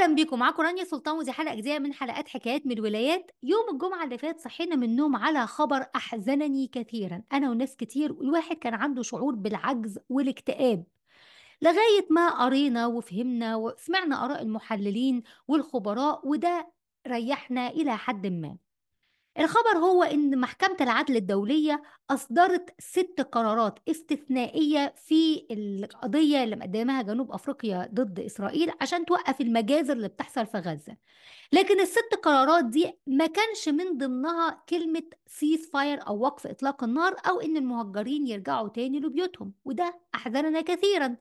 اهلا بيكم معاكم رانيا سلطان ودي حلقه جديده من حلقات حكايات من الولايات يوم الجمعه اللي فات صحينا من النوم على خبر احزنني كثيرا انا وناس كتير والواحد كان عنده شعور بالعجز والاكتئاب لغايه ما قرينا وفهمنا وسمعنا اراء المحللين والخبراء وده ريحنا الى حد ما الخبر هو ان محكمة العدل الدولية اصدرت ست قرارات استثنائية في القضية اللي مقدمها جنوب افريقيا ضد اسرائيل عشان توقف المجازر اللي بتحصل في غزة لكن الست قرارات دي ما كانش من ضمنها كلمة سيز فاير او وقف اطلاق النار او ان المهجرين يرجعوا تاني لبيوتهم وده احزننا كثيرا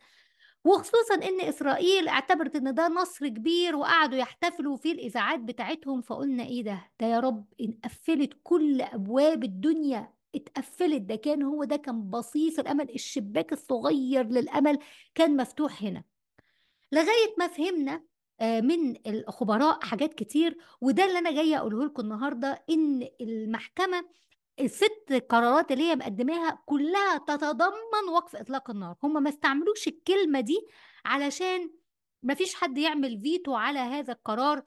وخصوصا ان اسرائيل اعتبرت ان ده نصر كبير وقعدوا يحتفلوا فيه الاذاعات بتاعتهم فقلنا ايه ده ده يا رب ان قفلت كل ابواب الدنيا اتقفلت ده كان هو ده كان بصيص الامل الشباك الصغير للامل كان مفتوح هنا لغايه ما فهمنا آه، من الخبراء حاجات كتير وده اللي انا جايه اقوله لكم النهارده ان المحكمه الست قرارات اللي هي مقدماها كلها تتضمن وقف اطلاق النار هم ما استعملوش الكلمه دي علشان ما فيش حد يعمل فيتو على هذا القرار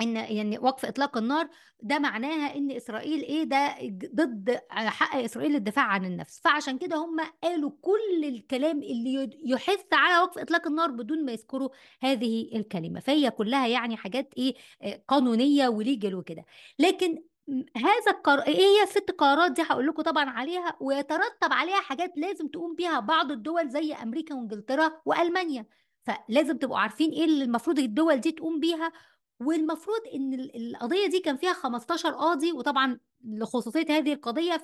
ان يعني وقف اطلاق النار ده معناها ان اسرائيل ايه ده ضد حق اسرائيل الدفاع عن النفس فعشان كده هم قالوا كل الكلام اللي يحث على وقف اطلاق النار بدون ما يذكروا هذه الكلمه فهي كلها يعني حاجات ايه قانونيه وليجل وكده لكن هذا القرار ايه هي الست قرارات دي هقول لكم طبعا عليها ويترتب عليها حاجات لازم تقوم بيها بعض الدول زي امريكا وانجلترا والمانيا فلازم تبقوا عارفين ايه اللي المفروض الدول دي تقوم بيها والمفروض ان القضيه دي كان فيها 15 قاضي وطبعا لخصوصيه هذه القضيه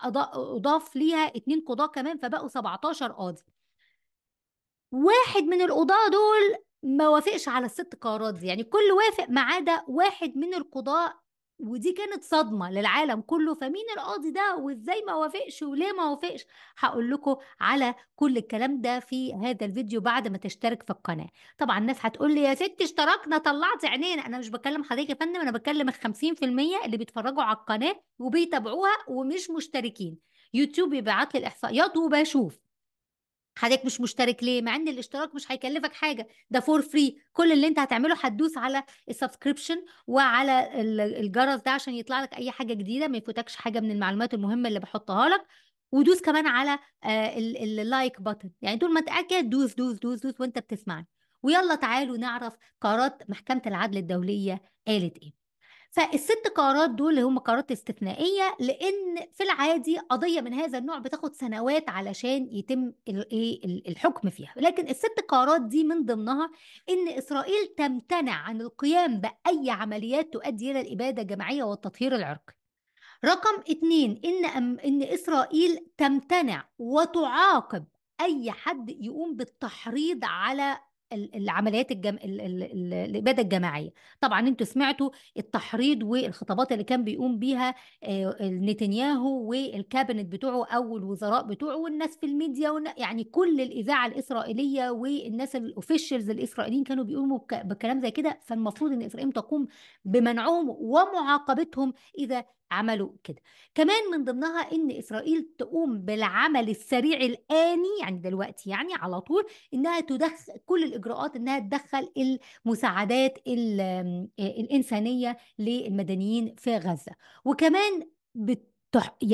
فاضاف ليها اتنين قضاه كمان فبقوا 17 قاضي واحد من القضاه دول ما وافقش على الست قرارات دي يعني كل وافق ما عدا واحد من القضاة ودي كانت صدمة للعالم كله فمين القاضي ده وازاي ما وافقش وليه ما وافقش هقول لكم على كل الكلام ده في هذا الفيديو بعد ما تشترك في القناة طبعا الناس هتقول لي يا ستي اشتركنا طلعت عينينا انا مش بكلم حضرتك يا فندم انا بكلم ال 50% اللي بيتفرجوا على القناة وبيتابعوها ومش مشتركين يوتيوب بيبعت لي الاحصائيات وبشوف حضرتك مش مشترك ليه مع ان الاشتراك مش هيكلفك حاجه ده فور فري كل اللي انت هتعمله هتدوس على السبسكريبشن وعلى الجرس ده عشان يطلع لك اي حاجه جديده ما يفوتكش حاجه من المعلومات المهمه اللي بحطها لك ودوس كمان على آه اللايك بتن، يعني طول ما تاكد دوس دوس دوس دوس وانت بتسمعني ويلا تعالوا نعرف قرارات محكمه العدل الدوليه قالت ايه فالست قرارات دول هم قرارات استثنائيه لان في العادي قضيه من هذا النوع بتاخد سنوات علشان يتم إيه، الحكم فيها لكن الست قرارات دي من ضمنها ان اسرائيل تمتنع عن القيام باي عمليات تؤدي الى الاباده الجماعيه والتطهير العرقي رقم اتنين إن, أم إن إسرائيل تمتنع وتعاقب أي حد يقوم بالتحريض على العمليات الجم... ال... ال... ال... الاباده الجماعيه طبعا انتوا سمعتوا التحريض والخطابات اللي كان بيقوم بيها آه، نتنياهو والكابينت بتوعه او الوزراء بتوعه والناس في الميديا ون... يعني كل الاذاعه الاسرائيليه والناس الاوفيشالز الاسرائيليين كانوا بيقوموا بك... بكلام زي كده فالمفروض ان اسرائيل تقوم بمنعهم ومعاقبتهم اذا عملوا كده كمان من ضمنها ان اسرائيل تقوم بالعمل السريع الاني يعني دلوقتي يعني على طول انها تدخل كل الاجراءات انها تدخل المساعدات الانسانيه للمدنيين في غزه وكمان بت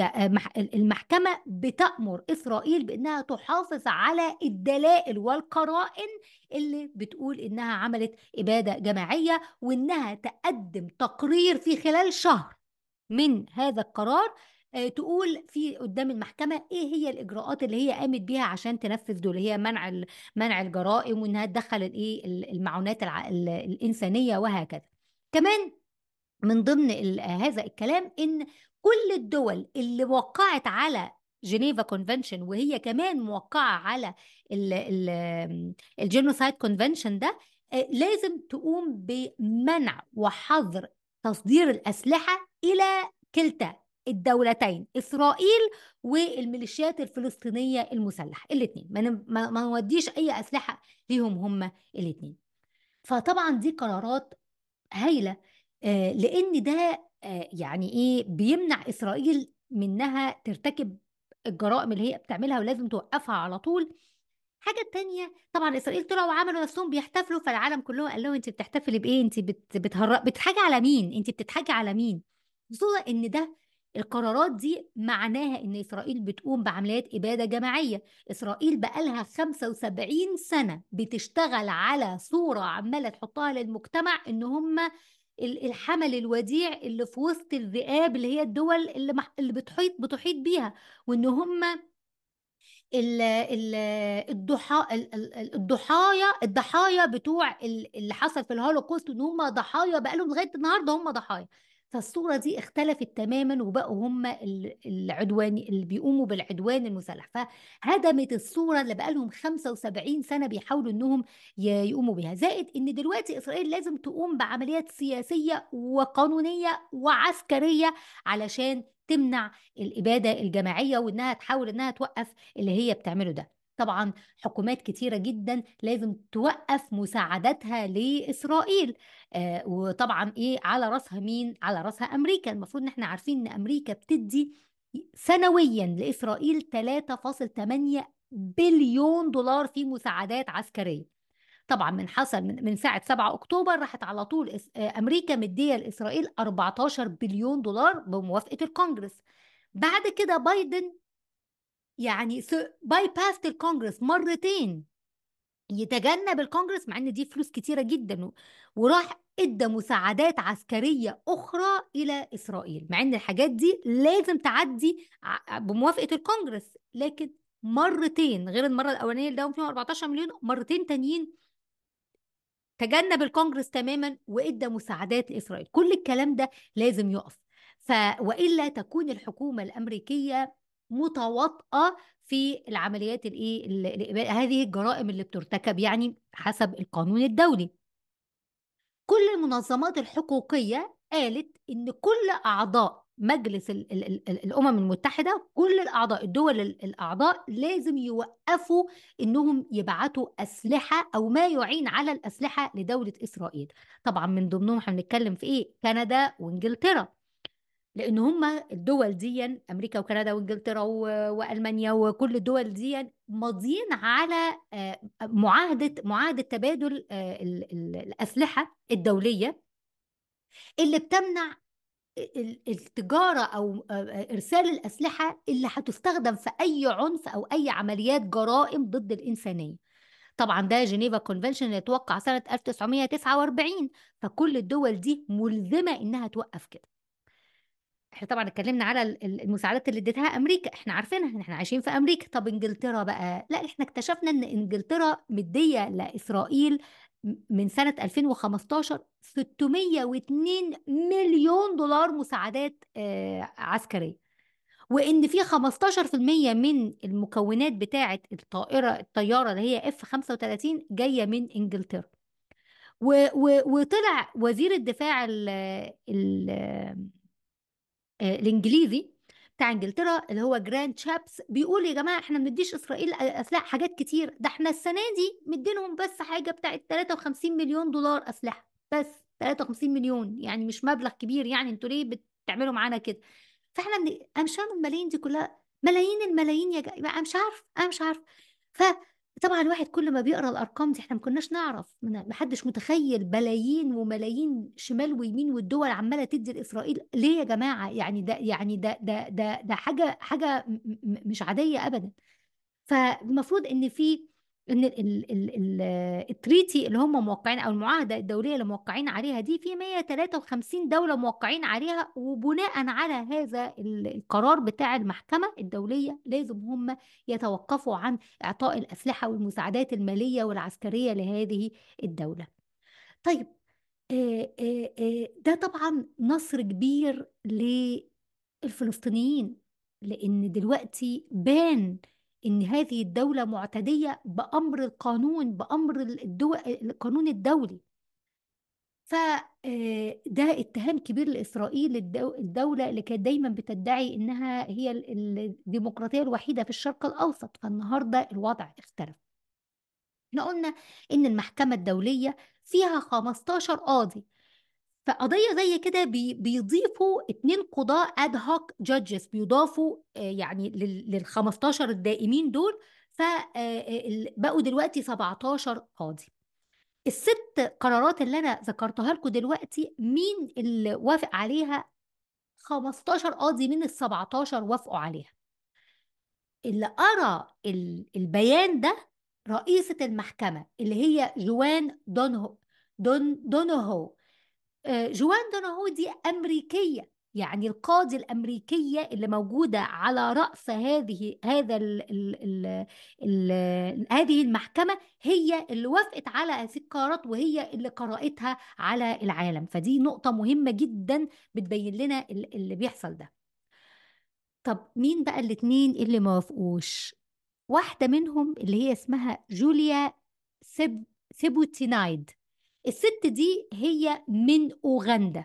آه، المحكمة بتأمر إسرائيل بأنها تحافظ على الدلائل والقرائن اللي بتقول إنها عملت إبادة جماعية وإنها تقدم تقرير في خلال شهر من هذا القرار آه، تقول في قدام المحكمه ايه هي الاجراءات اللي هي قامت بيها عشان تنفذ دول هي منع منع الجرائم وانها تدخل الايه المعونات الانسانيه وهكذا كمان من ضمن هذا الكلام ان كل الدول اللي وقعت على جنيفا كونفنشن وهي كمان موقعه على الجينوسايد كونفنشن ده آه، لازم تقوم بمنع وحظر تصدير الأسلحة إلى كلتا الدولتين إسرائيل والميليشيات الفلسطينية المسلحة الاثنين ما, نوديش أي أسلحة ليهم هما الاثنين فطبعا دي قرارات هايلة آه، لأن ده آه، يعني إيه بيمنع إسرائيل منها ترتكب الجرائم اللي هي بتعملها ولازم توقفها على طول الحاجه التانية طبعا اسرائيل طلعوا وعملوا نفسهم بيحتفلوا فالعالم كله قال له انت بتحتفلي بايه انت بت بتحاجي على مين انت بتتحاجي على مين خصوصا ان ده القرارات دي معناها ان اسرائيل بتقوم بعمليات اباده جماعيه اسرائيل بقالها 75 سنه بتشتغل على صوره عماله تحطها للمجتمع ان هم الحمل الوديع اللي في وسط الذئاب اللي هي الدول اللي, اللي بتحيط بتحيط بيها وان هم الضحايا الضحايا الضحايا بتوع اللي حصل في الهولوكوست ان هم ضحايا بقالهم لغايه النهارده هم ضحايا فالصورة دي اختلفت تماما وبقوا هم العدوان اللي بيقوموا بالعدوان المسلح فهدمت الصورة اللي بقالهم 75 سنة بيحاولوا انهم يقوموا بها زائد ان دلوقتي اسرائيل لازم تقوم بعمليات سياسية وقانونية وعسكرية علشان تمنع الاباده الجماعيه وانها تحاول انها توقف اللي هي بتعمله ده طبعا حكومات كتيرة جدا لازم توقف مساعدتها لإسرائيل آه وطبعا إيه على رأسها مين؟ على رأسها أمريكا المفروض إن احنا عارفين إن أمريكا بتدي سنويا لإسرائيل 3.8 بليون دولار في مساعدات عسكرية طبعا من حصل من, من ساعه 7 اكتوبر راحت على طول آه، امريكا مديه لاسرائيل 14 بليون دولار بموافقه الكونجرس بعد كده بايدن يعني باي باست الكونجرس مرتين يتجنب الكونجرس مع ان دي فلوس كتيره جدا وراح ادى مساعدات عسكريه اخرى الى اسرائيل مع ان الحاجات دي لازم تعدي بموافقه الكونجرس لكن مرتين غير المره الاولانيه اللي داهم فيهم 14 مليون مرتين تانيين تجنب الكونجرس تماما وادى مساعدات لاسرائيل كل الكلام ده لازم يقف ف والا تكون الحكومه الامريكيه متواطئه في العمليات الايه هذه الجرائم اللي بترتكب يعني حسب القانون الدولي كل المنظمات الحقوقيه قالت ان كل اعضاء مجلس الـ الـ الـ الامم المتحده كل الاعضاء الدول الاعضاء لازم يوقفوا انهم يبعتوا اسلحه او ما يعين على الاسلحه لدوله اسرائيل طبعا من ضمنهم احنا بنتكلم في ايه كندا وانجلترا لان هم الدول دي امريكا وكندا وانجلترا والمانيا وكل الدول دي ماضيين على آه، معاهده معاهده تبادل آه، الاسلحه الدوليه اللي بتمنع التجارة أو إرسال الأسلحة اللي هتستخدم في أي عنف أو أي عمليات جرائم ضد الإنسانية طبعا ده جنيفا كونفنشن اللي اتوقع سنة 1949 فكل الدول دي ملزمة إنها توقف كده احنا طبعا اتكلمنا على المساعدات اللي اديتها امريكا احنا عارفينها احنا عايشين في امريكا طب انجلترا بقى لا احنا اكتشفنا ان انجلترا مديه لاسرائيل من سنة 2015 602 مليون دولار مساعدات آه، عسكرية وإن في 15% من المكونات بتاعة الطائرة الطيارة اللي هي اف 35 جاية من إنجلترا و وطلع وزير الدفاع الـ ال آه، الانجليزي بتاع انجلترا اللي هو جراند شابس بيقول يا جماعه احنا ما بنديش اسرائيل اسلحه حاجات كتير ده احنا السنه دي مدينهم بس حاجه بتاعت 53 مليون دولار اسلحه بس 53 مليون يعني مش مبلغ كبير يعني انتوا ليه بتعملوا معانا كده فاحنا من... قام الملايين دي كلها ملايين الملايين يا جماعه انا مش عارف انا مش عارف ف طبعا الواحد كل ما بيقرا الارقام دي احنا ما كناش نعرف ما حدش متخيل بلايين وملايين شمال ويمين والدول عماله تدي لاسرائيل ليه يا جماعه يعني ده يعني ده ده ده, ده حاجه حاجه مش عاديه ابدا فالمفروض ان في ان التريتي اللي هم موقعين او المعاهده الدوليه اللي موقعين عليها دي في 153 دوله موقعين عليها وبناء على هذا القرار بتاع المحكمه الدوليه لازم هم يتوقفوا عن اعطاء الاسلحه والمساعدات الماليه والعسكريه لهذه الدوله. طيب ده طبعا نصر كبير للفلسطينيين لان دلوقتي بان ان هذه الدوله معتديه بامر القانون بامر الدول القانون الدولي فده آه، اتهام كبير لاسرائيل الدوله اللي كانت دايما بتدعي انها هي الديمقراطيه الوحيده في الشرق الاوسط فالنهارده الوضع اختلف احنا قلنا ان المحكمه الدوليه فيها 15 قاضي فقضية زي كده بي بيضيفوا اتنين قضاة اد هوك جادجز بيضافوا آه، يعني لل 15 الدائمين دول فبقوا آه، آه، دلوقتي 17 قاضي الست قرارات اللي انا ذكرتها لكم دلوقتي مين اللي وافق عليها 15 قاضي من ال 17 وافقوا عليها اللي قرا البيان ده رئيسة المحكمة اللي هي جوان دونهو دون دونهو آه، جوان دي أمريكية يعني القاضي الأمريكية اللي موجودة على رأس هذه هذا ال ال ال الـ هذه المحكمة هي اللي وافقت على هذه القرارات وهي اللي قرأتها على العالم فدي نقطة مهمة جدا بتبين لنا اللي بيحصل ده طب مين بقى الاتنين اللي ما وافقوش واحدة منهم اللي هي اسمها جوليا سب سيبوتينايد الست دي هي من أوغندا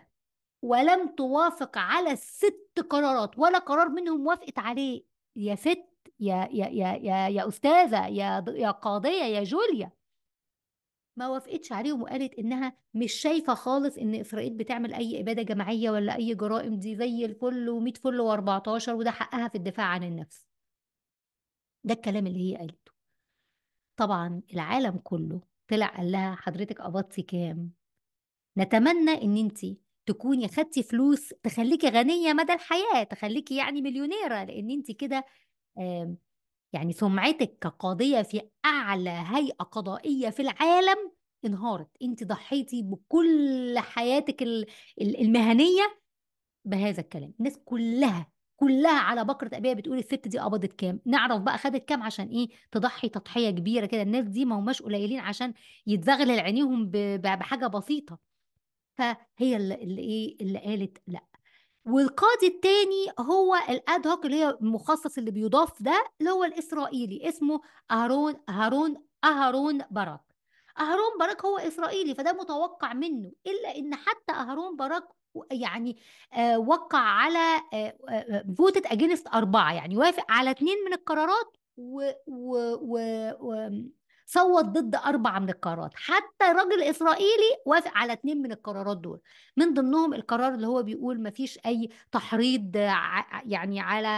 ولم توافق على الست قرارات ولا قرار منهم وافقت عليه يا ست يا يا يا يا, يا أستاذة يا يا قاضية يا جوليا ما وافقتش عليهم وقالت انها مش شايفه خالص ان اسرائيل بتعمل اي اباده جماعيه ولا اي جرائم دي زي الفل و100 فل و14 وده حقها في الدفاع عن النفس ده الكلام اللي هي قالته طبعا العالم كله طلع قال لها حضرتك قبضتي كام نتمنى ان انت تكوني خدتي فلوس تخليكي غنيه مدى الحياه تخليكي يعني مليونيره لان انت كده يعني سمعتك كقاضيه في اعلى هيئه قضائيه في العالم انهارت انت ضحيتي بكل حياتك المهنيه بهذا الكلام الناس كلها كلها على بكرة أبيها بتقول الست دي قبضت كام نعرف بقى خدت كام عشان إيه تضحي تضحية كبيرة كده الناس دي ما هماش قليلين عشان يتزغلل عينيهم بحاجة بسيطة فهي اللي إيه اللي قالت لأ والقاضي التاني هو الاد هوك اللي هي المخصص اللي بيضاف ده اللي هو الاسرائيلي اسمه اهارون اهارون اهارون باراك اهارون باراك هو اسرائيلي فده متوقع منه الا ان حتى اهارون باراك يعني آه، وقع على فوتت آه، اجينست آه، اربعه يعني وافق على اثنين من القرارات و, و, و, و صوت ضد أربعة من القرارات حتى راجل إسرائيلي وافق على اتنين من القرارات دول من ضمنهم القرار اللي هو بيقول ما فيش أي تحريض يعني على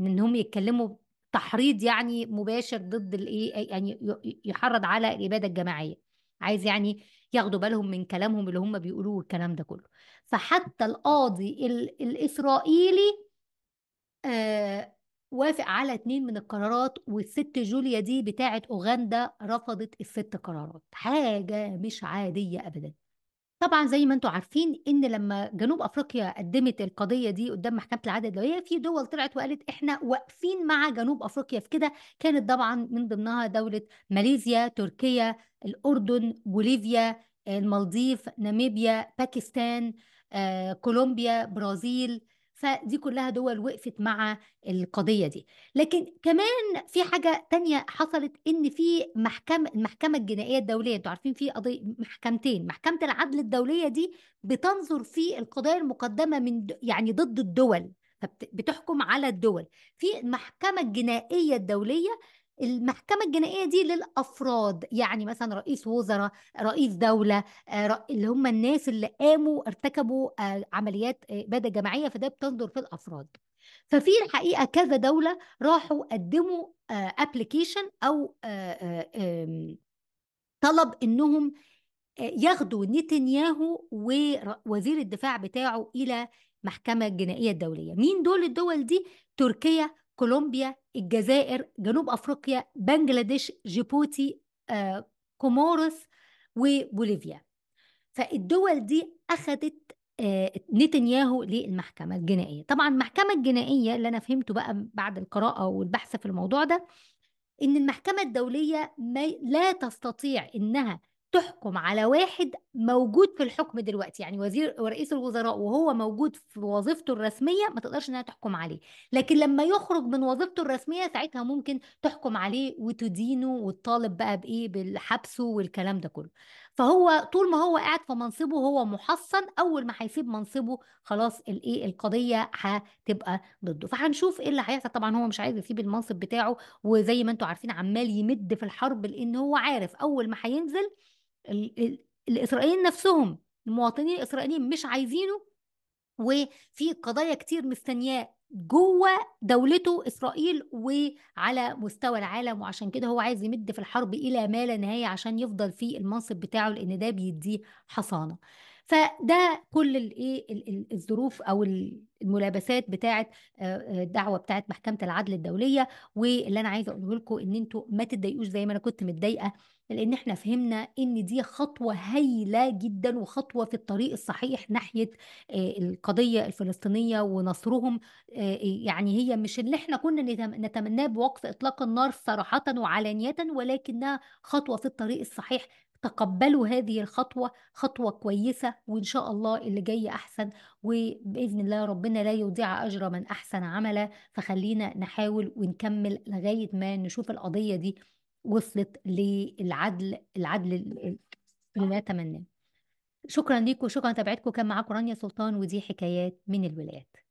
إن هم يتكلموا تحريض يعني مباشر ضد الايه يعني يحرض على الاباده الجماعيه عايز يعني ياخدوا بالهم من كلامهم اللي هم بيقولوه والكلام ده كله فحتى القاضي الإسرائيلي آه وافق على اتنين من القرارات والست جوليا دي بتاعت أوغندا رفضت الست قرارات حاجة مش عادية أبدا طبعًا زي ما أنتم عارفين إن لمّا جنوب أفريقيا قدّمت القضية دي قدّام محكمة العدل الدولية، في دول طلعت وقالت إحنا واقفين مع جنوب أفريقيا في كده، كانت طبعًا من ضمنها دولة ماليزيا، تركيا، الأردن، بوليفيا، المالديف، ناميبيا، باكستان، آه، كولومبيا، برازيل. فدي كلها دول وقفت مع القضية دي لكن كمان في حاجة تانية حصلت إن في محكمة المحكمة الجنائية الدولية أنتوا عارفين في قضية محكمتين محكمة العدل الدولية دي بتنظر في القضايا المقدمة من يعني ضد الدول بتحكم على الدول في المحكمة الجنائية الدولية المحكمة الجنائية دي للأفراد يعني مثلا رئيس وزراء رئيس دولة آه، اللي هم الناس اللي قاموا ارتكبوا آه، عمليات آه، إبادة جماعية فده بتنظر في الأفراد ففي الحقيقة كذا دولة راحوا قدموا ابلكيشن أو طلب إنهم ياخدوا نتنياهو ووزير الدفاع بتاعه إلى محكمة الجنائية الدولية مين دول الدول دي تركيا كولومبيا الجزائر جنوب أفريقيا بنجلاديش جيبوتي آه، كوموروس وبوليفيا فالدول دي أخذت آه، نتنياهو للمحكمة الجنائية طبعا المحكمة الجنائية اللي أنا فهمته بقى بعد القراءة والبحث في الموضوع ده إن المحكمة الدولية ما لا تستطيع إنها تحكم على واحد موجود في الحكم دلوقتي يعني وزير ورئيس الوزراء وهو موجود في وظيفته الرسميه ما تقدرش انها تحكم عليه لكن لما يخرج من وظيفته الرسميه ساعتها ممكن تحكم عليه وتدينه وتطالب بقى بايه بالحبسه والكلام ده كله فهو طول ما هو قاعد في منصبه هو محصن اول ما هيسيب منصبه خلاص الايه القضيه هتبقى ضده فهنشوف ايه اللي هيحصل طبعا هو مش عايز يسيب المنصب بتاعه وزي ما انتم عارفين عمال يمد في الحرب لان هو عارف اول ما هينزل الإسرائيليين نفسهم المواطنين الإسرائيليين مش عايزينه وفي قضايا كتير مستنياه جوه دولته اسرائيل وعلى مستوى العالم وعشان كده هو عايز يمد في الحرب الى ما لا نهايه عشان يفضل في المنصب بتاعه لان ده بيديه حصانه فده كل الايه الظروف او الملابسات بتاعه آه، آه، الدعوه بتاعه محكمه العدل الدوليه واللي انا عايزه اقوله لكم ان انتم ما تتضايقوش زي ما انا كنت متضايقه لان احنا فهمنا ان دي خطوه هايله جدا وخطوه في الطريق الصحيح ناحيه آه، القضيه الفلسطينيه ونصرهم يعني هي مش اللي احنا كنا نتمناه بوقف اطلاق النار صراحه وعلانيه ولكنها خطوه في الطريق الصحيح تقبلوا هذه الخطوة خطوة كويسة وإن شاء الله اللي جاي أحسن وبإذن الله ربنا لا يضيع أجر من أحسن عملا فخلينا نحاول ونكمل لغاية ما نشوف القضية دي وصلت للعدل العدل اللي نتمناه شكرا لكم وشكرا لتابعتكم كان معاكم رانيا سلطان ودي حكايات من الولايات